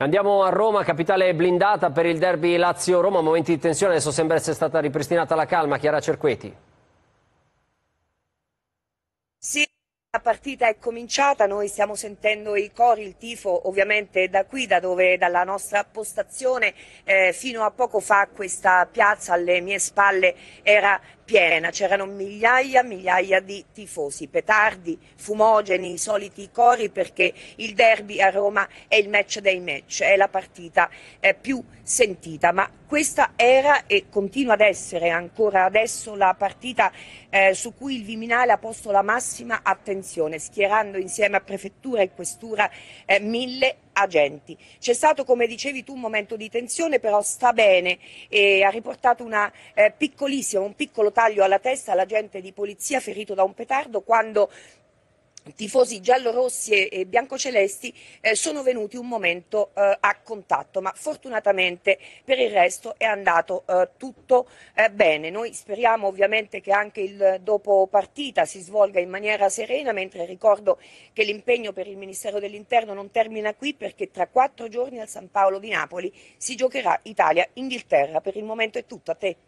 Andiamo a Roma, capitale blindata per il derby Lazio-Roma, momenti di tensione, adesso sembra essere stata ripristinata la calma, Chiara Cerqueti. Sì. La partita è cominciata, noi stiamo sentendo i cori, il tifo ovviamente da qui, da dove, dalla nostra postazione, eh, fino a poco fa questa piazza alle mie spalle era piena, c'erano migliaia e migliaia di tifosi, petardi, fumogeni, i soliti cori perché il derby a Roma è il match dei match, è la partita eh, più sentita, ma questa era e continua ad essere ancora adesso la partita eh, su cui il Viminale ha posto la massima attenzione, schierando insieme a Prefettura e Questura eh, mille agenti. C'è stato, come dicevi tu, un momento di tensione, però sta bene e ha riportato una, eh, un piccolo taglio alla testa all'agente di polizia ferito da un petardo quando tifosi giallorossi e biancocelesti eh, sono venuti un momento eh, a contatto, ma fortunatamente per il resto è andato eh, tutto eh, bene. Noi speriamo ovviamente che anche il dopo partita si svolga in maniera serena, mentre ricordo che l'impegno per il Ministero dell'Interno non termina qui perché tra quattro giorni al San Paolo di Napoli si giocherà Italia-Inghilterra. Per il momento è tutto, a te.